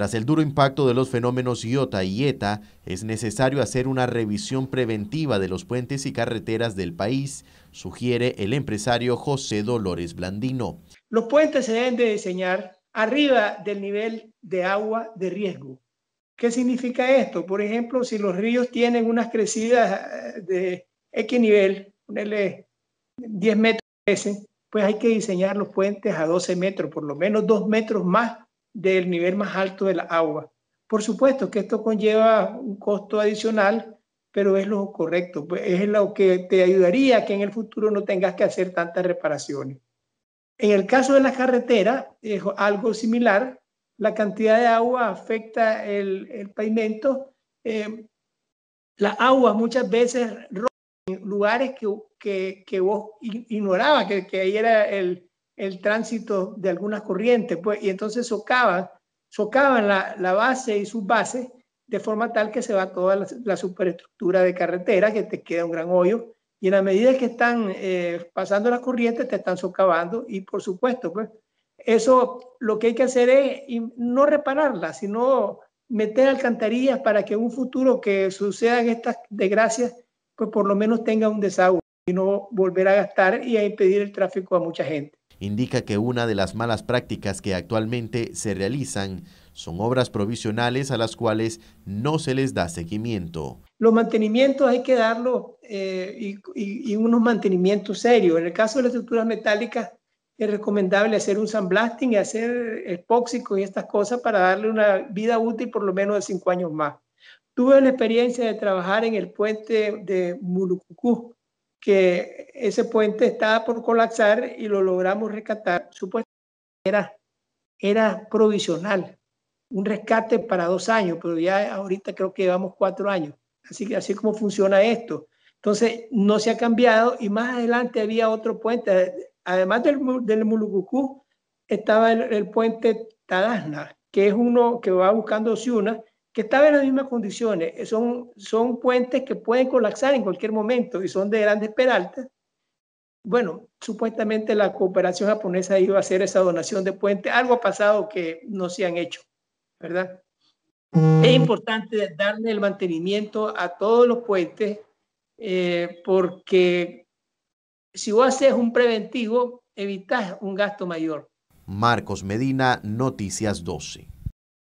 Tras el duro impacto de los fenómenos Iota y Eta, es necesario hacer una revisión preventiva de los puentes y carreteras del país, sugiere el empresario José Dolores Blandino. Los puentes se deben de diseñar arriba del nivel de agua de riesgo. ¿Qué significa esto? Por ejemplo, si los ríos tienen unas crecidas eh, de X nivel, ponele 10 metros, pues hay que diseñar los puentes a 12 metros, por lo menos 2 metros más del nivel más alto del agua. Por supuesto que esto conlleva un costo adicional, pero es lo correcto, pues, es lo que te ayudaría a que en el futuro no tengas que hacer tantas reparaciones. En el caso de la carretera, es algo similar, la cantidad de agua afecta el, pavimento. Eh, las aguas muchas veces rompen lugares que, que, que vos ignorabas, que ahí era el, el tránsito de algunas corrientes, pues, y entonces socavan, socavan la, base y sus bases de forma tal que se va toda la, superestructura de carretera, que te queda un gran hoyo, y en la medida que están eh, pasando las corrientes, te están socavando, y por supuesto, pues, eso lo que hay que hacer es no repararla, sino meter alcantarillas para que en un futuro que sucedan estas desgracias, pues por lo menos tenga un desagüe y no volver a gastar y a impedir el tráfico a mucha gente indica que una de las malas prácticas que actualmente se realizan son obras provisionales a las cuales no se les da seguimiento. Los mantenimientos hay que darlo eh, y, unos mantenimientos serios. En el caso de las estructuras metálicas es recomendable hacer un sandblasting y hacer epóxico y estas cosas para darle una vida útil por lo menos de cinco años más. Tuve la experiencia de trabajar en el puente de Mulucucú, que ese puente estaba por colapsar y lo logramos rescatar. Supuestamente era, era provisional, un rescate para dos años, pero ya ahorita creo que llevamos cuatro años. Así que así como funciona esto. Entonces, no se ha cambiado y más adelante había otro puente. Además del, del Mulucucú, estaba el, puente Tadasna, que es uno que va buscando Ciuna que están en las mismas condiciones. Son, son puentes que pueden colapsar en cualquier momento y son de grandes peraltas. Bueno, supuestamente la cooperación japonesa iba a hacer esa donación de puentes. Algo ha pasado que no se han hecho, ¿verdad? Es importante darle el mantenimiento a todos los puentes eh, porque si vos haces un preventivo, evitas un gasto mayor. Marcos Medina, Noticias 12.